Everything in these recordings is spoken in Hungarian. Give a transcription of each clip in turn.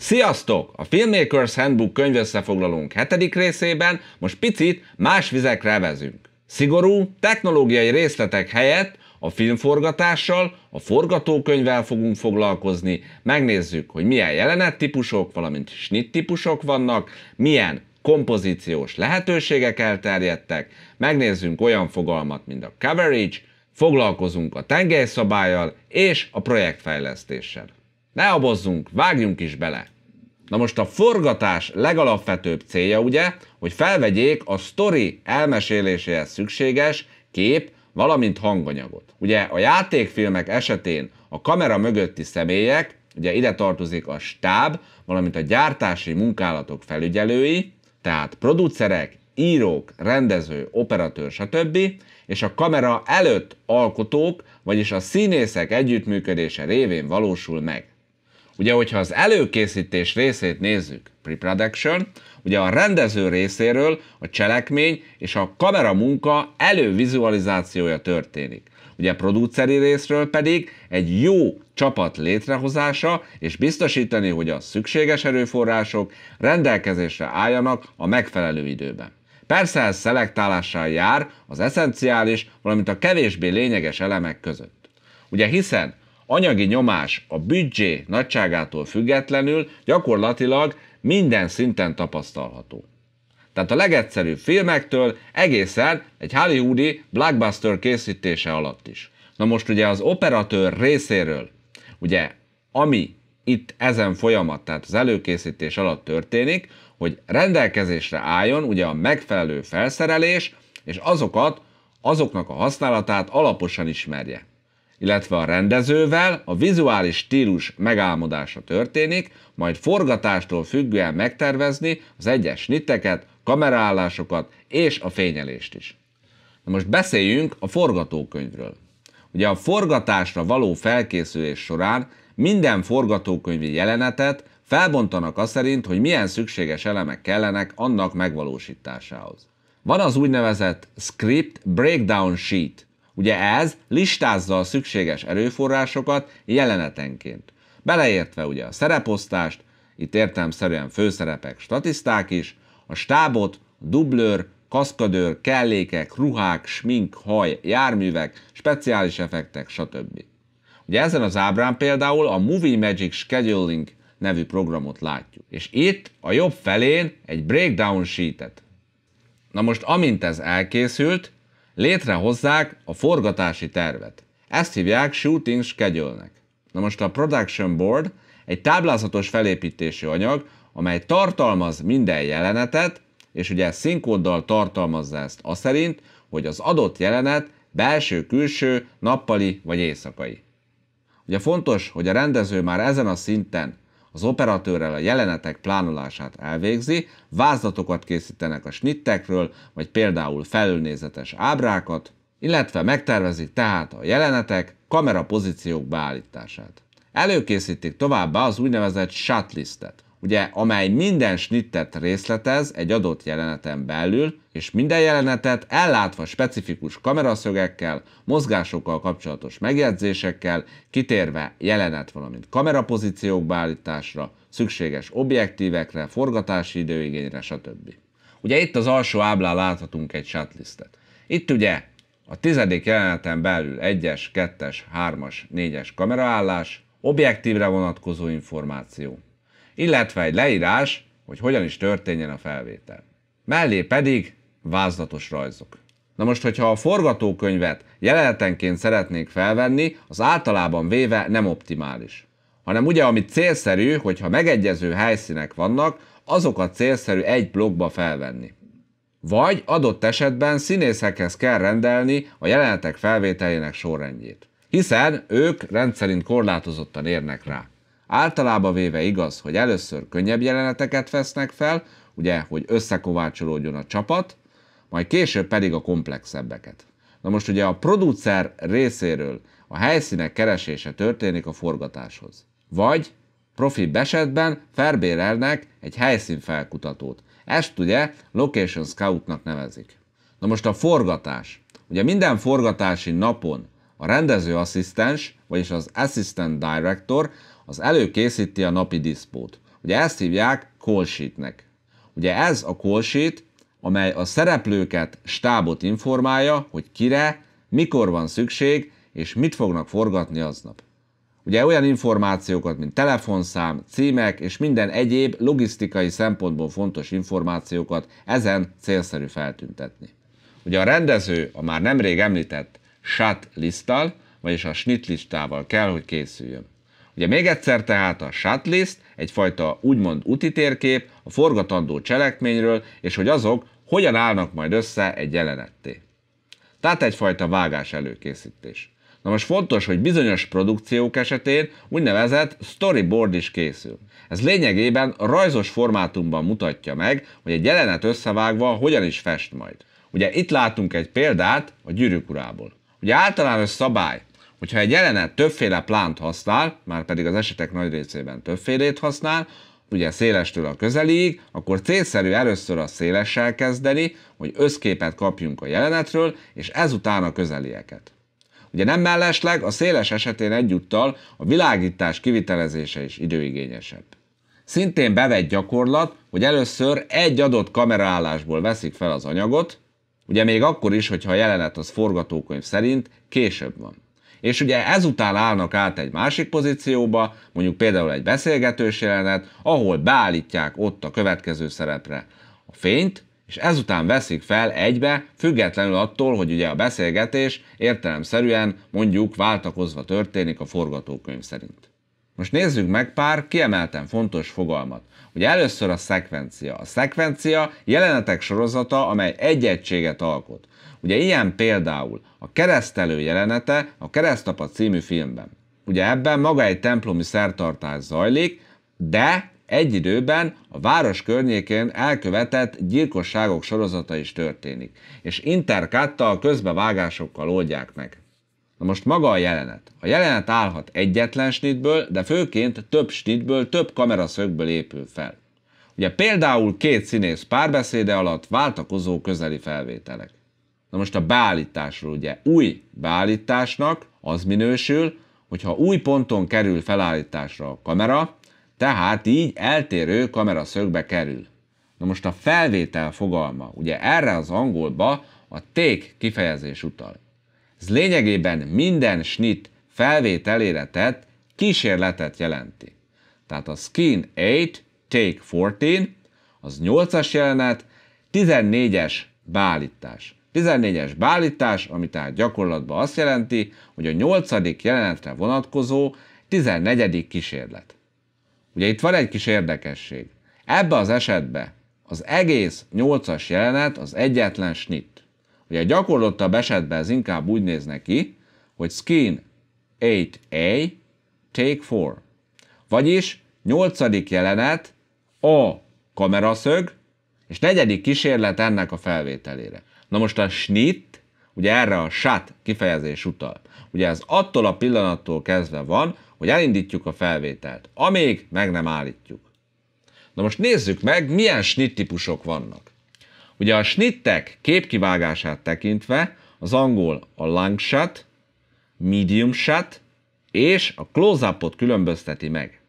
Sziasztok! A Filmmakers Handbook könyvösszefoglalónk hetedik részében most picit más vizekre vezünk. Szigorú, technológiai részletek helyett a filmforgatással, a forgatókönyvvel fogunk foglalkozni, megnézzük, hogy milyen jelenettípusok, valamint snittípusok vannak, milyen kompozíciós lehetőségek elterjedtek, megnézzünk olyan fogalmat, mint a coverage, foglalkozunk a tengelyszabályjal és a projektfejlesztéssel. Ne abozzunk, vágjunk is bele! Na most a forgatás legalapvetőbb célja ugye, hogy felvegyék a sztori elmeséléséhez szükséges kép, valamint hanganyagot. Ugye a játékfilmek esetén a kamera mögötti személyek, ugye ide tartozik a stáb, valamint a gyártási munkálatok felügyelői, tehát producerek, írók, rendező, operatőr, stb., és a kamera előtt alkotók, vagyis a színészek együttműködése révén valósul meg. Ugye, hogyha az előkészítés részét nézzük, pre-production, ugye a rendező részéről a cselekmény és a kamera munka elővizualizációja történik. Ugye a produceri részről pedig egy jó csapat létrehozása, és biztosítani, hogy a szükséges erőforrások rendelkezésre álljanak a megfelelő időben. Persze ez szelektálással jár az eszenciális, valamint a kevésbé lényeges elemek között. Ugye hiszen anyagi nyomás a büdzsé nagyságától függetlenül gyakorlatilag minden szinten tapasztalható. Tehát a legegyszerűbb filmektől egészen egy hollywoodi blockbuster készítése alatt is. Na most ugye az operatőr részéről, ugye ami itt ezen folyamat, tehát az előkészítés alatt történik, hogy rendelkezésre álljon ugye a megfelelő felszerelés, és azokat, azoknak a használatát alaposan ismerje illetve a rendezővel a vizuális stílus megálmodása történik, majd forgatástól függően megtervezni az egyes niteket, kameraállásokat és a fényelést is. Na most beszéljünk a forgatókönyvről. Ugye a forgatásra való felkészülés során minden forgatókönyvi jelenetet felbontanak azt szerint, hogy milyen szükséges elemek kellenek annak megvalósításához. Van az úgynevezett script breakdown sheet, Ugye ez listázza a szükséges erőforrásokat jelenetenként. Beleértve ugye a szereposztást, itt értelmszerűen főszerepek, statiszták is, a stábot, dublőr, kaszkadőr, kellékek, ruhák, smink, haj, járművek, speciális effektek, stb. Ugye ezen az ábrán például a Movie Magic Scheduling nevű programot látjuk. És itt a jobb felén egy breakdown sheetet. Na most amint ez elkészült, létrehozzák a forgatási tervet. Ezt hívják shooting schedule-nek. Na most a production board egy táblázatos felépítésű anyag, amely tartalmaz minden jelenetet, és ugye színkóddal tartalmazza ezt a szerint, hogy az adott jelenet belső-külső, nappali vagy éjszakai. Ugye fontos, hogy a rendező már ezen a szinten az operatőrrel a jelenetek plánolását elvégzi, vázlatokat készítenek a snittekről, vagy például felülnézetes ábrákat, illetve megtervezik tehát a jelenetek kamera pozíciók beállítását. Előkészítik továbbá az úgynevezett shotlistet, ugye, amely minden snittet részletez egy adott jeleneten belül, és minden jelenetet ellátva specifikus kameraszögekkel, mozgásokkal kapcsolatos megjegyzésekkel, kitérve jelenet, valamint kamerapozíciók beállításra, szükséges objektívekre, forgatási időigényre, stb. Ugye itt az alsó áblán láthatunk egy shotlistet. Itt ugye a tizedik jeleneten belül 1-es, 2-es, 3-as, 4-es kameraállás, objektívre vonatkozó információ, illetve egy leírás, hogy hogyan is történjen a felvétel. Mellé pedig vázlatos rajzok. Na most, hogyha a forgatókönyvet jelenetenként szeretnék felvenni, az általában véve nem optimális. Hanem ugye, ami célszerű, hogyha megegyező helyszínek vannak, azokat célszerű egy blokkba felvenni. Vagy adott esetben színészekhez kell rendelni a jelenetek felvételének sorrendjét, hiszen ők rendszerint korlátozottan érnek rá. Általában véve igaz, hogy először könnyebb jeleneteket vesznek fel, ugye, hogy összekovácsolódjon a csapat, majd később pedig a komplexebbeket. Na most ugye a producer részéről a helyszínek keresése történik a forgatáshoz. Vagy profi esetben felbérelnek egy helyszínfelkutatót. Ezt ugye Location Scoutnak nevezik. Na most a forgatás. Ugye minden forgatási napon a rendezőasszisztens, vagyis az Assistant Director az előkészíti a napi diszpót. Ugye ezt hívják kolsítnek. Ugye ez a kolsít, amely a szereplőket, stábot informálja, hogy kire, mikor van szükség, és mit fognak forgatni aznap. Ugye olyan információkat, mint telefonszám, címek és minden egyéb logisztikai szempontból fontos információkat ezen célszerű feltüntetni. Ugye a rendező a már nemrég említett shot listtal, vagyis a snit listával kell, hogy készüljön. Ugye még egyszer tehát a shotlist egyfajta úgymond úti térkép a forgatandó cselekményről, és hogy azok hogyan állnak majd össze egy jelenetté. Tehát egyfajta vágás előkészítés. Na most fontos, hogy bizonyos produkciók esetén úgynevezett storyboard is készül. Ez lényegében rajzos formátumban mutatja meg, hogy egy jelenet összevágva hogyan is fest majd. Ugye itt látunk egy példát a gyűrűk urából. Ugye általános szabály, Hogyha egy jelenet többféle plánt használ, már pedig az esetek nagy részében többfélét használ, ugye szélestől a közeliig, akkor célszerű először a szélessel kezdeni, hogy összképet kapjunk a jelenetről, és ezután a közelieket. Ugye nem mellesleg a széles esetén egyúttal a világítás kivitelezése is időigényesebb. Szintén bevett gyakorlat, hogy először egy adott kameraállásból veszik fel az anyagot, ugye még akkor is, hogyha a jelenet az forgatókönyv szerint később van. És ugye ezután állnak át egy másik pozícióba, mondjuk például egy beszélgetős jelenet, ahol beállítják ott a következő szerepre a fényt, és ezután veszik fel egybe, függetlenül attól, hogy ugye a beszélgetés értelemszerűen mondjuk váltakozva történik a forgatókönyv szerint. Most nézzük meg pár kiemelten fontos fogalmat. Ugye először a szekvencia. A szekvencia jelenetek sorozata, amely egy egységet alkot. Ugye ilyen például a keresztelő jelenete a Keresztapa című filmben. Ugye ebben maga egy templomi szertartás zajlik, de egy időben a város környékén elkövetett gyilkosságok sorozata is történik, és interkáttal közbevágásokkal oldják meg. Na most maga a jelenet. A jelenet állhat egyetlen snitből, de főként több snitből, több kameraszögből épül fel. Ugye például két színész párbeszéde alatt váltakozó közeli felvételek. Na most a beállításról ugye új beállításnak az minősül, hogyha új ponton kerül felállításra a kamera, tehát így eltérő kamera szögbe kerül. Na most a felvétel fogalma, ugye erre az angolba a take kifejezés utal. Ez lényegében minden snit felvételére tett kísérletet jelenti. Tehát a skin 8, take 14, az 8-as jelenet, 14-es beállítás. 14-es beállítás, ami tehát gyakorlatban azt jelenti, hogy a 8. jelenetre vonatkozó 14. kísérlet. Ugye itt van egy kis érdekesség. Ebbe az esetben az egész 8-as jelenet az egyetlen snit. Ugye a gyakorlottabb esetben ez inkább úgy néz neki, hogy skin 8A, take 4. Vagyis 8. jelenet a kameraszög, és negyedik kísérlet ennek a felvételére. Na most a snit, ugye erre a sát kifejezés utal. Ugye ez attól a pillanattól kezdve van, hogy elindítjuk a felvételt, amíg meg nem állítjuk. Na most nézzük meg, milyen snit típusok vannak. Ugye a snittek képkivágását tekintve az angol a long shot, medium shot és a close-upot különbözteti meg.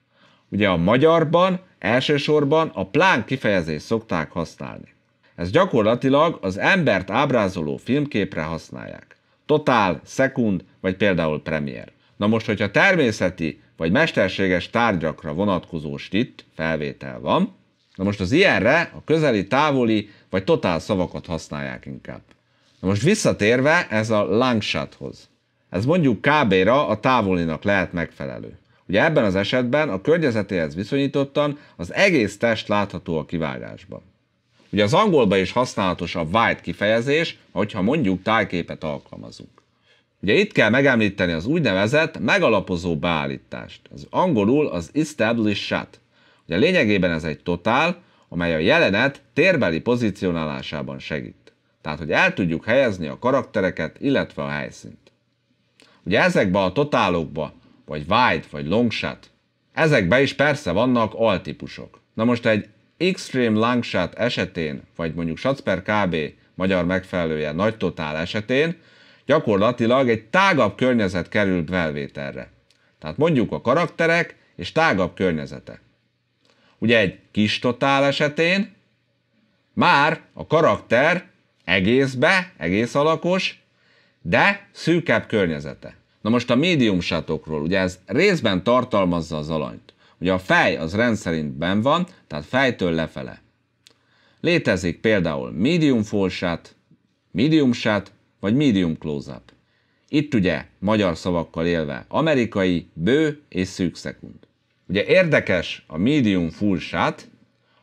Ugye a magyarban elsősorban a plán kifejezést szokták használni. Ezt gyakorlatilag az embert ábrázoló filmképre használják. Totál, szekund, vagy például premier. Na most, hogyha természeti vagy mesterséges tárgyakra vonatkozó stitt felvétel van, na most az ilyenre a közeli, távoli vagy totál szavakat használják inkább. Na most visszatérve ez a langshothoz. Ez mondjuk kb-ra a távolinak lehet megfelelő. Ugye ebben az esetben a környezetéhez viszonyítottan az egész test látható a kivágásban. Ugye az angolban is használatos a white kifejezés, hogyha mondjuk tájképet alkalmazunk. Ugye itt kell megemlíteni az úgynevezett megalapozó beállítást. az angolul az established shot. Ugye lényegében ez egy totál, amely a jelenet térbeli pozícionálásában segít. Tehát, hogy el tudjuk helyezni a karaktereket, illetve a helyszínt. Ugye ezekben a totálokban, vagy wide, vagy long shot, ezekben is persze vannak altípusok. Na most egy Extreme Langshot esetén, vagy mondjuk Satsper KB magyar megfelelője nagy totál esetén, gyakorlatilag egy tágabb környezet kerül belvételre. Tehát mondjuk a karakterek és tágabb környezete. Ugye egy kis totál esetén már a karakter egészbe, egész alakos, de szűkebb környezete. Na most a médium ugye ez részben tartalmazza az alanyt. Ugye a fej az rendszerint ben van, tehát fejtől lefele. Létezik például medium full shot, medium shot, vagy medium close-up. Itt ugye magyar szavakkal élve amerikai, bő és szűk szekund. Ugye érdekes a medium full shot,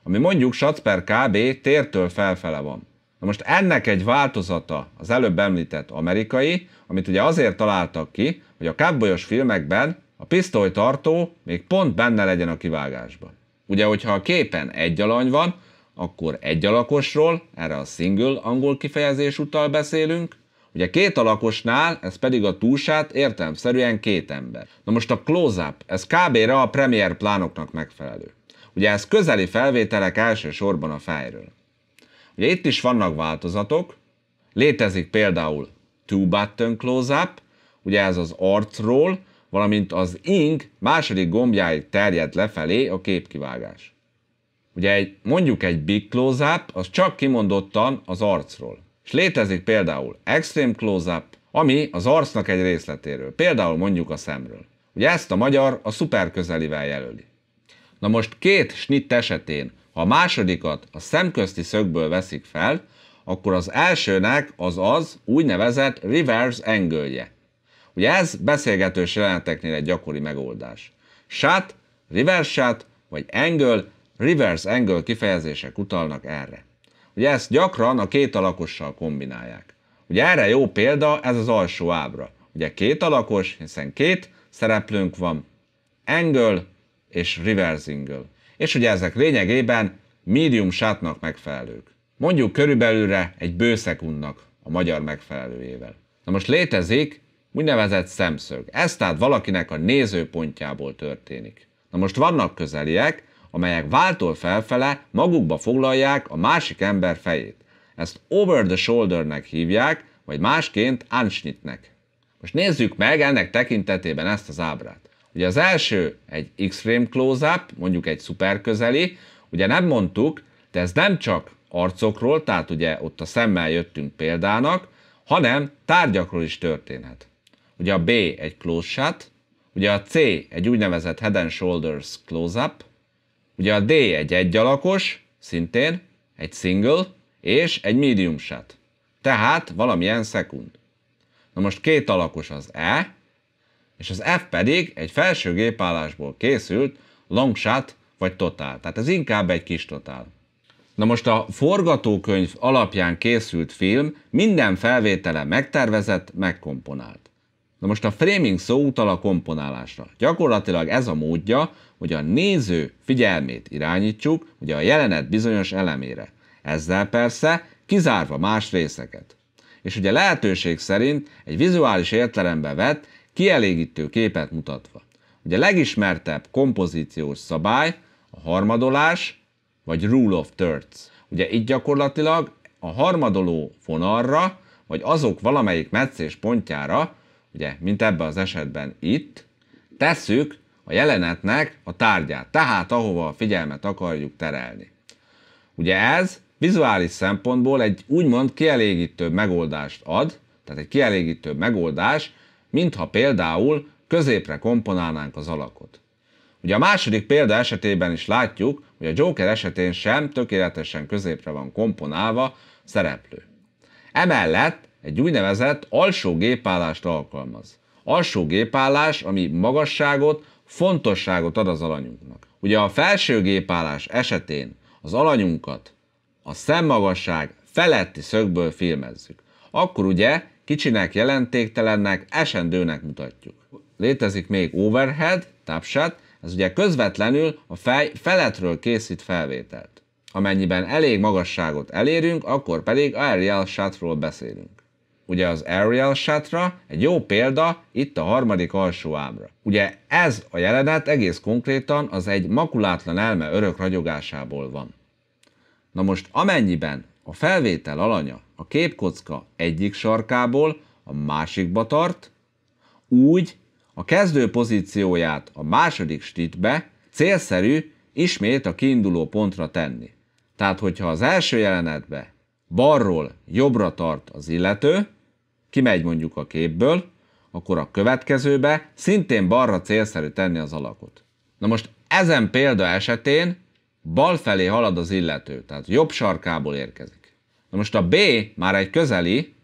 ami mondjuk shots per kb tértől felfele van. Na most ennek egy változata az előbb említett amerikai, amit ugye azért találtak ki, hogy a kábbolyos filmekben a pisztolytartó még pont benne legyen a kivágásban. Ugye, hogyha a képen egy alany van, akkor egy alakosról, erre a single angol kifejezés utal beszélünk, Ugye két alakosnál, ez pedig a túlsát értelemszerűen két ember. Na most a close-up, ez kb-re a premier plánoknak megfelelő. Ugye ez közeli felvételek elsősorban a fejről. Ugye itt is vannak változatok, létezik például two button close-up, ugye ez az arcról, valamint az ink második gombjáig terjed lefelé a képkivágás. Ugye egy, mondjuk egy big close-up, az csak kimondottan az arcról. És létezik például extreme close-up, ami az arcnak egy részletéről, például mondjuk a szemről. Ugye ezt a magyar a közelivel jelöli. Na most két snitt esetén, ha a másodikat a szemközti szögből veszik fel, akkor az elsőnek az az úgynevezett reverse angle -je. Ugye ez beszélgetős jeleneteknél egy gyakori megoldás. Shot, reverse shot vagy angle, reverse angle kifejezések utalnak erre. Ugye ezt gyakran a két alakossal kombinálják. Ugye erre jó példa ez az alsó ábra. Ugye két alakos, hiszen két szereplőnk van, angle és reverse angle. És ugye ezek lényegében medium shotnak megfelelők. Mondjuk körülbelülre egy bőszekundnak a magyar megfelelőjével. Na most létezik úgynevezett szemszög. Ez tehát valakinek a nézőpontjából történik. Na most vannak közeliek, amelyek váltól felfele magukba foglalják a másik ember fejét. Ezt over the shouldernek hívják, vagy másként anschnittnek. Most nézzük meg ennek tekintetében ezt az ábrát. Ugye az első egy extreme close-up, mondjuk egy szuper közeli, ugye nem mondtuk, de ez nem csak arcokról, tehát ugye ott a szemmel jöttünk példának, hanem tárgyakról is történhet ugye a B egy close shot, ugye a C egy úgynevezett head and shoulders close-up, ugye a D egy egyalakos, szintén egy single, és egy medium shot. Tehát valamilyen szekund. Na most két alakos az E, és az F pedig egy felső gépállásból készült long shot vagy totál. Tehát ez inkább egy kis totál. Na most a forgatókönyv alapján készült film minden felvétele megtervezett, megkomponált. Na most a framing szó utal a komponálásra. Gyakorlatilag ez a módja, hogy a néző figyelmét irányítsuk, ugye a jelenet bizonyos elemére. Ezzel persze kizárva más részeket. És ugye lehetőség szerint egy vizuális értelembe vett, kielégítő képet mutatva. Ugye a legismertebb kompozíciós szabály a harmadolás, vagy rule of thirds. Ugye itt gyakorlatilag a harmadoló fonalra, vagy azok valamelyik meccés pontjára ugye, mint ebben az esetben itt, tesszük a jelenetnek a tárgyát, tehát ahova a figyelmet akarjuk terelni. Ugye ez vizuális szempontból egy úgymond kielégítőbb megoldást ad, tehát egy kielégítőbb megoldás, mintha például középre komponálnánk az alakot. Ugye a második példa esetében is látjuk, hogy a Joker esetén sem tökéletesen középre van komponálva szereplő. Emellett egy úgynevezett alsó gépállást alkalmaz. Alsó gépállás, ami magasságot, fontosságot ad az alanyunknak. Ugye a felső gépállás esetén az alanyunkat a szemmagasság feletti szögből filmezzük. Akkor ugye kicsinek, jelentéktelennek, esendőnek mutatjuk. Létezik még overhead, tapshot, ez ugye közvetlenül a fej feletről készít felvételt. Amennyiben elég magasságot elérünk, akkor pedig aerial shotról beszélünk ugye az aerial shotra, egy jó példa itt a harmadik alsó ábra. Ugye ez a jelenet egész konkrétan az egy makulátlan elme örök ragyogásából van. Na most amennyiben a felvétel alanya a képkocka egyik sarkából a másikba tart, úgy a kezdő pozícióját a második stitbe célszerű ismét a kiinduló pontra tenni. Tehát, hogyha az első jelenetbe balról jobbra tart az illető, kimegy mondjuk a képből, akkor a következőbe szintén balra célszerű tenni az alakot. Na most ezen példa esetén bal felé halad az illető, tehát jobb sarkából érkezik. Na most a B már egy közeli,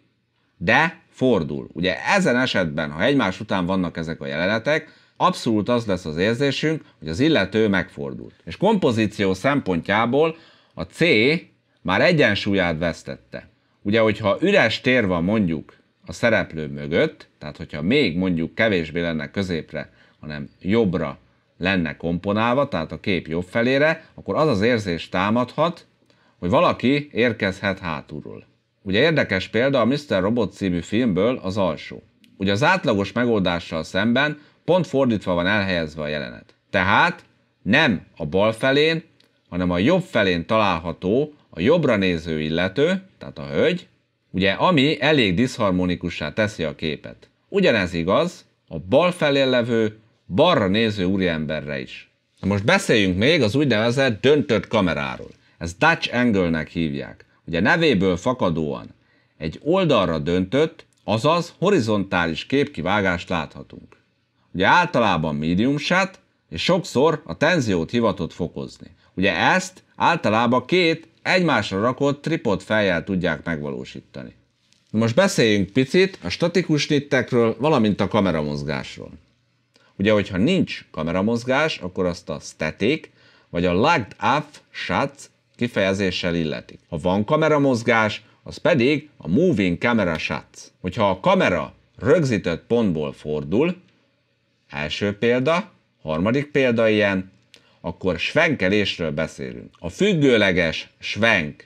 de fordul. Ugye ezen esetben, ha egymás után vannak ezek a jelenetek, abszolút az lesz az érzésünk, hogy az illető megfordult. És kompozíció szempontjából a C már egyensúlyát vesztette. Ugye, hogyha üres tér van mondjuk a szereplő mögött, tehát hogyha még mondjuk kevésbé lenne középre, hanem jobbra lenne komponálva, tehát a kép jobb felére, akkor az az érzés támadhat, hogy valaki érkezhet hátulról. Ugye érdekes példa a Mr. Robot című filmből az alsó. Ugye az átlagos megoldással szemben pont fordítva van elhelyezve a jelenet. Tehát nem a bal felén, hanem a jobb felén található a jobbra néző illető, tehát a hölgy, ugye, ami elég diszharmonikussá teszi a képet. Ugyanez igaz a bal felé levő, balra néző úriemberre is. Na most beszéljünk még az úgynevezett döntött kameráról. Ezt Dutch angle-nek hívják. Ugye nevéből fakadóan egy oldalra döntött, azaz horizontális képkivágást láthatunk. Ugye általában medium shot, és sokszor a tenziót hivatott fokozni. Ugye ezt általában két egymásra rakott tripod fejjel tudják megvalósítani. Most beszéljünk picit a statikus nittekről, valamint a kameramozgásról. Ugye, hogyha nincs kameramozgás, akkor azt a static, vagy a lagged up shots kifejezéssel illetik. Ha van kameramozgás, az pedig a moving camera shots. Hogyha a kamera rögzített pontból fordul, első példa, harmadik példa ilyen, akkor svenkelésről beszélünk. A függőleges svenk,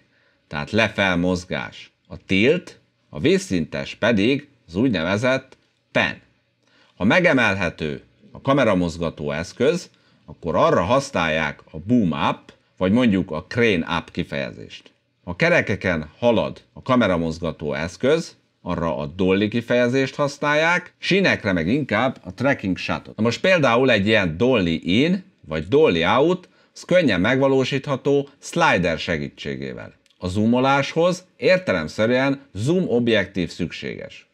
tehát lefelmozgás, a tilt, a vízszintes pedig az úgynevezett pen. Ha megemelhető a kameramozgató eszköz, akkor arra használják a boom up, vagy mondjuk a crane up kifejezést. Ha kerekeken halad a kameramozgató eszköz, arra a dolly kifejezést használják, Sinekre meg inkább a tracking shotot. Na most például egy ilyen dolly in, vagy dolly out, az könnyen megvalósítható slider segítségével. A zoomoláshoz értelemszerűen zoom objektív szükséges,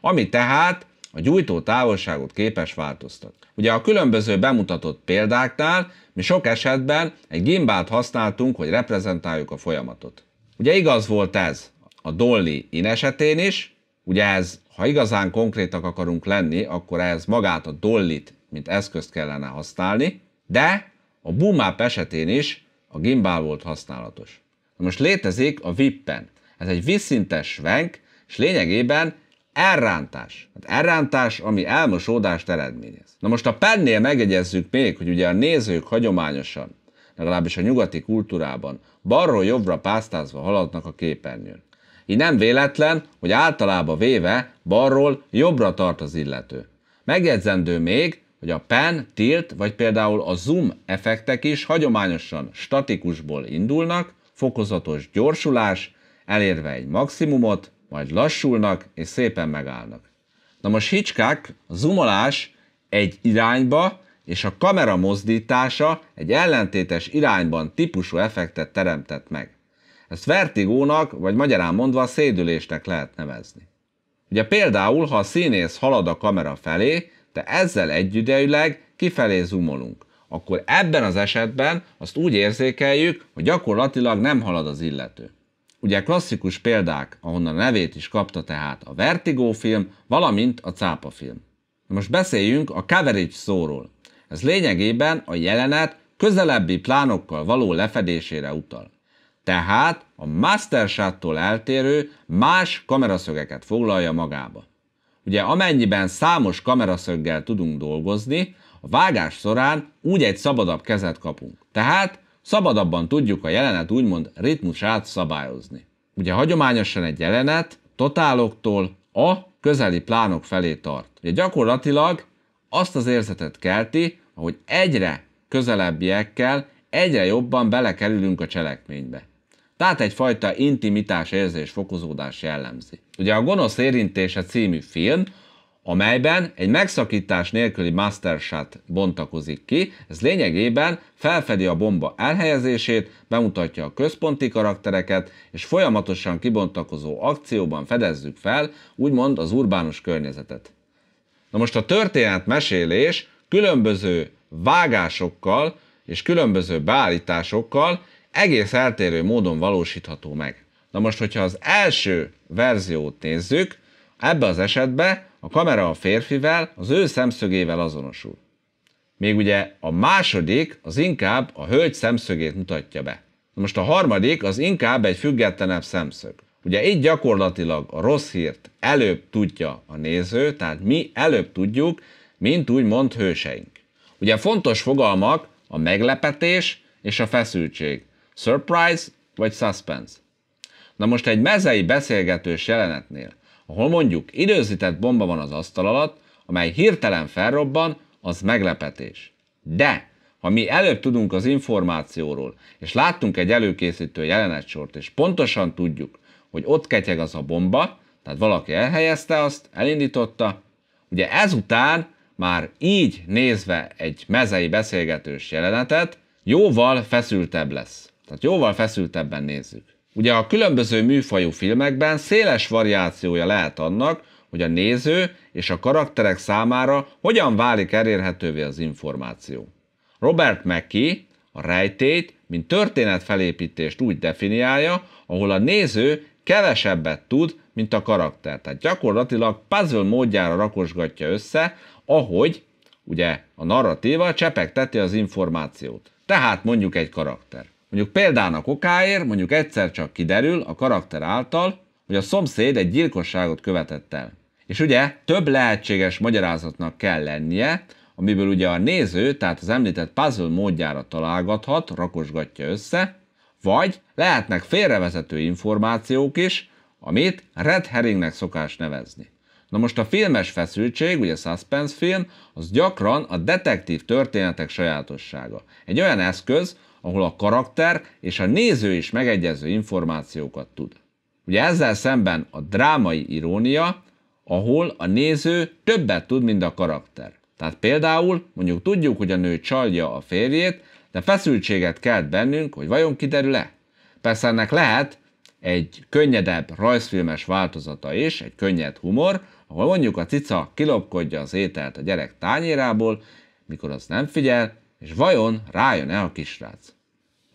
ami tehát a gyújtó távolságot képes változtatni. Ugye a különböző bemutatott példáknál mi sok esetben egy gimbált használtunk, hogy reprezentáljuk a folyamatot. Ugye igaz volt ez a Dolly in esetén is, ugye ez, ha igazán konkrétak akarunk lenni, akkor ez magát a dollyt, mint eszközt kellene használni, de a boomap esetén is a gimbal volt használatos. Na most létezik a vippen. Ez egy visszintes svenk, és lényegében elrántás. Hát elrántás, ami elmosódást eredményez. Na most a pennél megegyezzük még, hogy ugye a nézők hagyományosan, legalábbis a nyugati kultúrában, balról jobbra pásztázva haladnak a képernyőn. Így nem véletlen, hogy általában véve balról jobbra tart az illető. Megjegyzendő még, hogy a pen, tilt vagy például a zoom effektek is hagyományosan statikusból indulnak, fokozatos gyorsulás, elérve egy maximumot, majd lassulnak és szépen megállnak. Na most Hitchcock a zoomolás egy irányba és a kamera mozdítása egy ellentétes irányban típusú effektet teremtett meg. Ezt vertigónak, vagy magyarán mondva szédülésnek lehet nevezni. Ugye például, ha a színész halad a kamera felé, de ezzel egyidejűleg kifelé zoomolunk. Akkor ebben az esetben azt úgy érzékeljük, hogy gyakorlatilag nem halad az illető. Ugye klasszikus példák, ahonnan a nevét is kapta tehát a Vertigo film, valamint a Cápa film. Most beszéljünk a coverage szóról. Ez lényegében a jelenet közelebbi plánokkal való lefedésére utal. Tehát a Master Shot-tól eltérő más kameraszögeket foglalja magába. Ugye amennyiben számos kameraszöggel tudunk dolgozni, a vágás során úgy egy szabadabb kezet kapunk. Tehát szabadabban tudjuk a jelenet úgymond ritmusát szabályozni. Ugye hagyományosan egy jelenet totáloktól a közeli plánok felé tart. Ugye gyakorlatilag azt az érzetet kelti, hogy egyre közelebbiekkel egyre jobban belekerülünk a cselekménybe. Tehát egyfajta intimitás érzés fokozódás jellemzi. Ugye a Gonosz érintése című film, amelyben egy megszakítás nélküli mastershot bontakozik ki, ez lényegében felfedi a bomba elhelyezését, bemutatja a központi karaktereket, és folyamatosan kibontakozó akcióban fedezzük fel, úgymond az urbánus környezetet. Na most a történet mesélés különböző vágásokkal és különböző beállításokkal egész eltérő módon valósítható meg. Na most, hogyha az első verziót nézzük, ebbe az esetben a kamera a férfivel, az ő szemszögével azonosul. Még ugye a második az inkább a hölgy szemszögét mutatja be. Na most a harmadik az inkább egy függetlenebb szemszög. Ugye itt gyakorlatilag a rossz hírt előbb tudja a néző, tehát mi előbb tudjuk, mint úgymond hőseink. Ugye fontos fogalmak a meglepetés és a feszültség. Surprise vagy suspense. Na most egy mezei beszélgetős jelenetnél, ahol mondjuk időzített bomba van az asztal alatt, amely hirtelen felrobban, az meglepetés. De ha mi előbb tudunk az információról, és láttunk egy előkészítő jelenetsort, és pontosan tudjuk, hogy ott ketyeg az a bomba, tehát valaki elhelyezte azt, elindította, ugye ezután már így nézve egy mezei beszélgetős jelenetet, jóval feszültebb lesz. Tehát jóval feszültebben nézzük. Ugye a különböző műfajú filmekben széles variációja lehet annak, hogy a néző és a karakterek számára hogyan válik elérhetővé az információ. Robert McKee a rejtét, mint történetfelépítést úgy definiálja, ahol a néző kevesebbet tud, mint a karakter. Tehát gyakorlatilag puzzle módjára rakosgatja össze, ahogy ugye a narratíva csepegteti az információt. Tehát mondjuk egy karakter. Mondjuk példának okáért mondjuk egyszer csak kiderül a karakter által, hogy a szomszéd egy gyilkosságot követett el. És ugye több lehetséges magyarázatnak kell lennie, amiből ugye a néző, tehát az említett puzzle módjára találgathat, rakosgatja össze, vagy lehetnek félrevezető információk is, amit red herringnek szokás nevezni. Na most a filmes feszültség, ugye suspense film, az gyakran a detektív történetek sajátossága. Egy olyan eszköz, ahol a karakter és a néző is megegyező információkat tud. Ugye ezzel szemben a drámai irónia, ahol a néző többet tud, mint a karakter. Tehát például mondjuk tudjuk, hogy a nő csalja a férjét, de feszültséget kelt bennünk, hogy vajon kiderül-e. Persze ennek lehet egy könnyedebb rajzfilmes változata is, egy könnyed humor, ahol mondjuk a cica kilopkodja az ételt a gyerek tányérából, mikor az nem figyel, és vajon rájön-e a kisrác.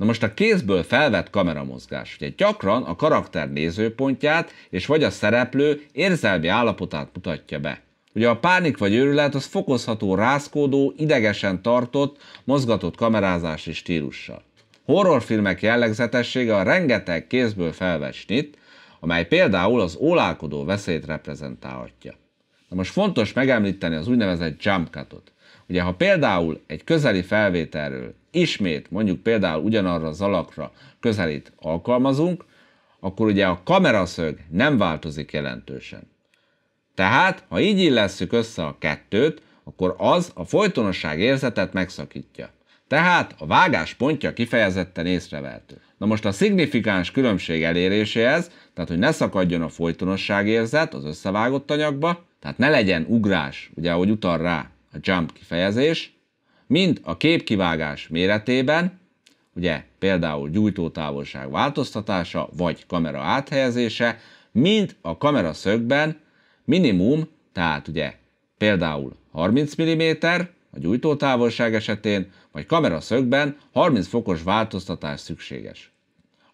Na most a kézből felvett kameramozgás ugye gyakran a karakter nézőpontját és vagy a szereplő érzelmi állapotát mutatja be. Ugye a pánik vagy őrület az fokozható, rázkódó, idegesen tartott, mozgatott kamerázási stílussal. Horrorfilmek jellegzetessége a rengeteg kézből felvesnit, amely például az ólálkodó veszélyt reprezentálhatja. Na most fontos megemlíteni az úgynevezett jump cutot. Ugye, ha például egy közeli felvételről ismét, mondjuk például ugyanarra az alakra közelít alkalmazunk, akkor ugye a kameraszög nem változik jelentősen. Tehát, ha így illesszük össze a kettőt, akkor az a folytonosság érzetet megszakítja. Tehát a vágás pontja kifejezetten észrevehető. Na most a szignifikáns különbség eléréséhez, tehát hogy ne szakadjon a folytonosság érzet az összevágott anyagba, tehát ne legyen ugrás, ugye ahogy utal rá a jump kifejezés, mind a képkivágás méretében, ugye például gyújtótávolság változtatása vagy kamera áthelyezése, mind a kamera szögben minimum, tehát ugye például 30 mm a gyújtótávolság esetén, vagy kamera szögben 30 fokos változtatás szükséges.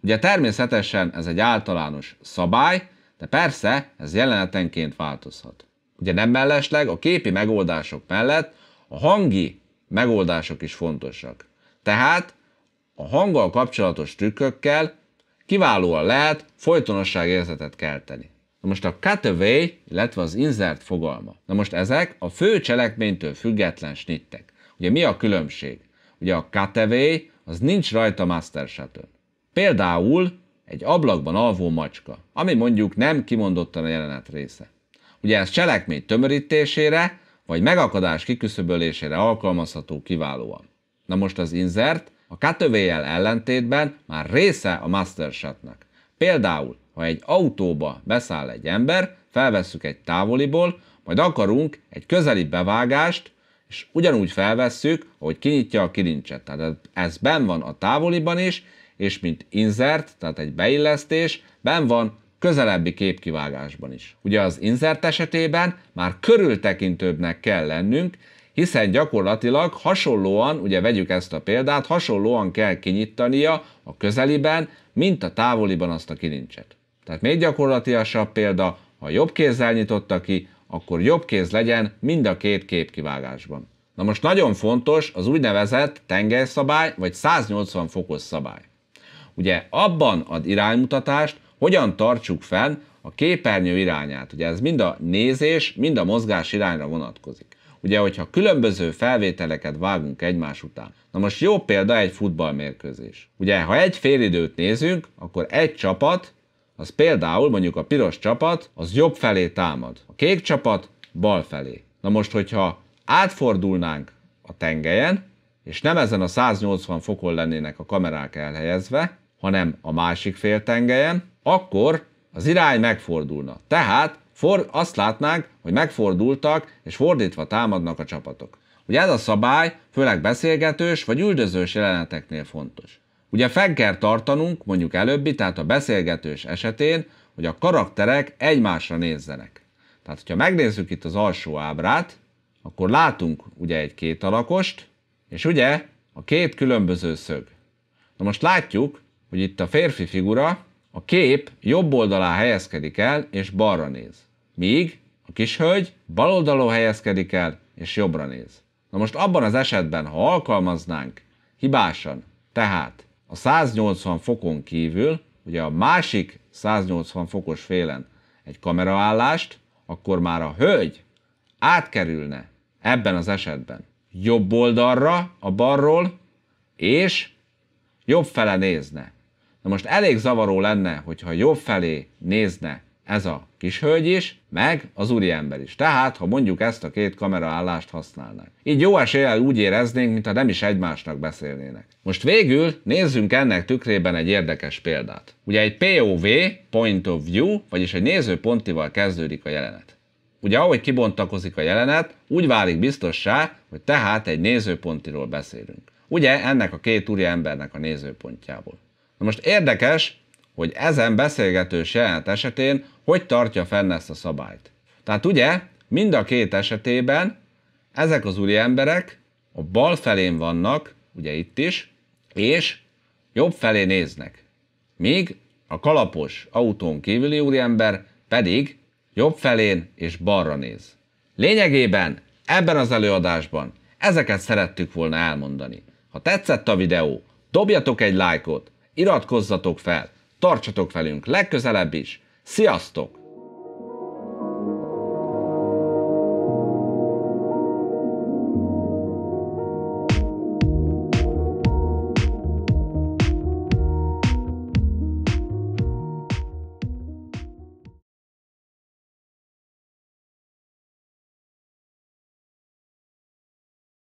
Ugye természetesen ez egy általános szabály, de persze ez jelenetenként változhat ugye nem mellesleg, a képi megoldások mellett a hangi megoldások is fontosak. Tehát a hanggal kapcsolatos trükkökkel kiválóan lehet folytonosságérzetet kelteni. Na most a cutaway, illetve az insert fogalma. Na most ezek a fő cselekménytől független snittek. Ugye mi a különbség? Ugye a cutaway az nincs rajta master shuttle. Például egy ablakban alvó macska, ami mondjuk nem kimondottan a jelenet része. Ugye ez cselekmény tömörítésére, vagy megakadás kiküszöbölésére alkalmazható kiválóan. Na most az insert a katövéjel ellentétben már része a shotnak. Például, ha egy autóba beszáll egy ember, felvesszük egy távoliból, majd akarunk egy közeli bevágást, és ugyanúgy felvesszük, hogy kinyitja a kilincset. Tehát ez ben van a távoliban is, és mint insert, tehát egy beillesztés, ben van közelebbi képkivágásban is. Ugye az insert esetében már körültekintőbbnek kell lennünk, hiszen gyakorlatilag hasonlóan, ugye vegyük ezt a példát, hasonlóan kell kinyitania a közeliben, mint a távoliban azt a kilincset. Tehát még gyakorlatilasabb példa, ha jobb kézzel nyitotta ki, akkor jobb kéz legyen mind a két képkivágásban. Na most nagyon fontos az úgynevezett tengelyszabály, vagy 180 fokos szabály. Ugye abban ad iránymutatást, hogyan tartsuk fenn a képernyő irányát. Ugye ez mind a nézés, mind a mozgás irányra vonatkozik. Ugye, hogyha különböző felvételeket vágunk egymás után. Na most jó példa egy futballmérkőzés. Ugye, ha egy időt nézünk, akkor egy csapat, az például mondjuk a piros csapat, az jobb felé támad. A kék csapat bal felé. Na most, hogyha átfordulnánk a tengelyen, és nem ezen a 180 fokon lennének a kamerák elhelyezve, hanem a másik fél tengelyen, akkor az irány megfordulna. Tehát for, azt látnánk, hogy megfordultak, és fordítva támadnak a csapatok. Ugye ez a szabály főleg beszélgetős vagy üldözős jeleneteknél fontos. Ugye fenn kell tartanunk, mondjuk előbbi, tehát a beszélgetős esetén, hogy a karakterek egymásra nézzenek. Tehát, hogyha megnézzük itt az alsó ábrát, akkor látunk ugye egy két alakost, és ugye a két különböző szög. Na most látjuk, hogy itt a férfi figura a kép jobb oldalán helyezkedik el, és balra néz. Míg a kis hölgy bal oldalon helyezkedik el, és jobbra néz. Na most abban az esetben, ha alkalmaznánk hibásan, tehát a 180 fokon kívül, ugye a másik 180 fokos félen egy kameraállást, akkor már a hölgy átkerülne ebben az esetben jobb oldalra, a balról, és jobb fele nézne. Na most elég zavaró lenne, hogyha jobb felé nézne ez a hölgy is, meg az ember is. Tehát, ha mondjuk ezt a két kameraállást használnak. Így jó eséllyel úgy éreznénk, mintha nem is egymásnak beszélnének. Most végül nézzünk ennek tükrében egy érdekes példát. Ugye egy POV, Point of View, vagyis egy nézőpontival kezdődik a jelenet. Ugye ahogy kibontakozik a jelenet, úgy válik biztossá, hogy tehát egy nézőpontiról beszélünk. Ugye ennek a két embernek a nézőpontjából. Na most érdekes, hogy ezen beszélgetős jelenet esetén hogy tartja fenn ezt a szabályt. Tehát ugye, mind a két esetében ezek az úri emberek a bal felén vannak, ugye itt is, és jobb felé néznek. Míg a kalapos autón kívüli úriember pedig jobb felén és balra néz. Lényegében ebben az előadásban ezeket szerettük volna elmondani. Ha tetszett a videó, dobjatok egy lájkot, iratkozzatok fel, tartsatok velünk legközelebb is, sziasztok!